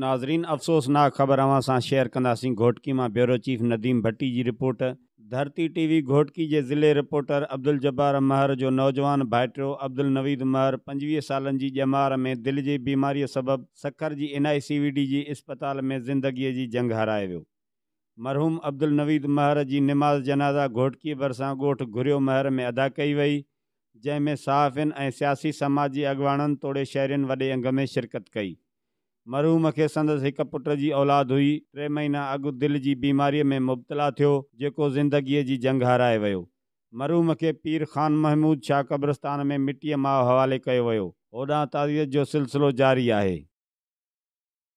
नाज़रीन अफ़सोसनाक ख़बर अवां सां शेयर कंदासीं घोटकी मां ब्यूरो चीफ नदीम भट्टी जी रिपोर्ट धरती टीवी घोटकी जे ज़िले रिपोर्टर अब्दुल जब्बार महर जो नौजवान भाइटो अब्दुल नवीद महर पंजवीह सालनि जी ॼमार में दिलि जी बीमारीअ सबबि सखर जी N I C V D जी इस्पताल में ज़िंदगीअ जी जंग हाराए वियो मरहूम अब्दुल नवीद महर जी निमाज़ जनाज़ा घोटकीअ भरिसां ॻोठु घुरियो महर में अदा कई वई जंहिंमें सहाफ़िन ऐं सियासी समाजी जे तोड़े शहरियुनि वॾे अंग में शिरकत कई मरूम खे संदसि हिक पुट जी औलाद हुई टे महीना अॻु दिलि जी बीमारीअ में मुबतला थियो जेको ज़िंदगीअ जी जंग हाराए वियो मरूम खे पीर ख़ान महमूद शाह क़ब्रस्तान में मिटीअ माउ हवाले कयो वियो होॾां ताज़ीअ जो सिलसिलो जारी आहे